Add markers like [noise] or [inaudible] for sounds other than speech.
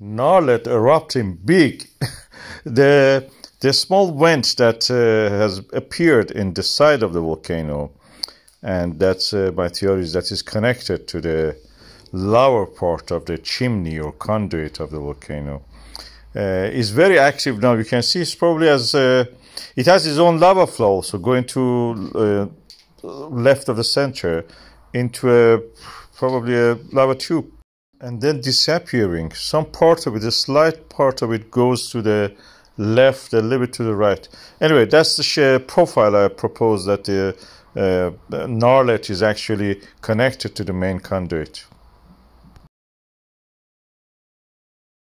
Narlet erupting in big. [laughs] the the small vent that uh, has appeared in the side of the volcano, and that's uh, my theory is that is connected to the lower part of the chimney or conduit of the volcano. Uh, is very active now. You can see it's probably as uh, it has its own lava flow, so going to uh, left of the center into a probably a lava tube and then disappearing. Some part of it, a slight part of it, goes to the left, a little bit to the right. Anyway, that's the profile I propose that the uh, knowledge uh, is actually connected to the main conduit.